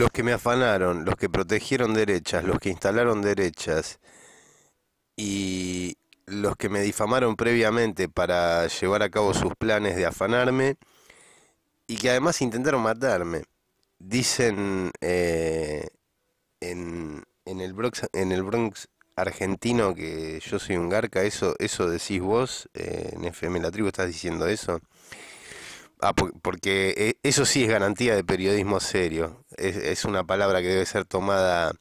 los que me afanaron, los que protegieron derechas, los que instalaron derechas y los que me difamaron previamente para llevar a cabo sus planes de afanarme y que además intentaron matarme. Dicen eh, en, en, el Bronx, en el Bronx argentino que yo soy un garca, eso, eso decís vos, eh, en FM La Tribu estás diciendo eso. Ah, porque eh, eso sí es garantía de periodismo serio es, una palabra que debe ser tomada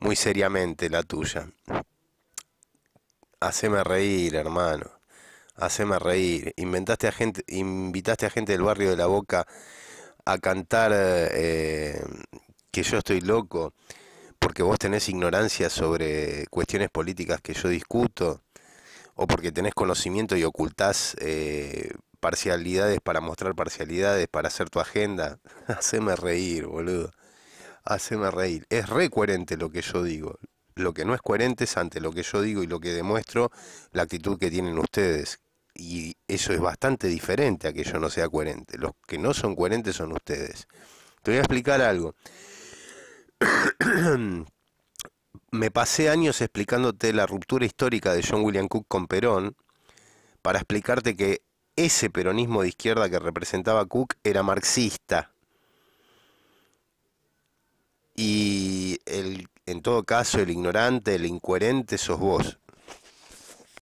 muy seriamente, la tuya. Haceme reír, hermano. Haceme reír. Inventaste a gente, invitaste a gente del barrio de la Boca a cantar eh, que yo estoy loco porque vos tenés ignorancia sobre cuestiones políticas que yo discuto o porque tenés conocimiento y ocultás eh, parcialidades para mostrar parcialidades, para hacer tu agenda. Haceme reír, boludo. Haceme reír. Es re coherente lo que yo digo. Lo que no es coherente es ante lo que yo digo y lo que demuestro, la actitud que tienen ustedes. Y eso es bastante diferente a que yo no sea coherente. Los que no son coherentes son ustedes. Te voy a explicar algo. Me pasé años explicándote la ruptura histórica de John William Cook con Perón para explicarte que ese peronismo de izquierda que representaba Cook era marxista. Y el, en todo caso, el ignorante, el incoherente sos vos.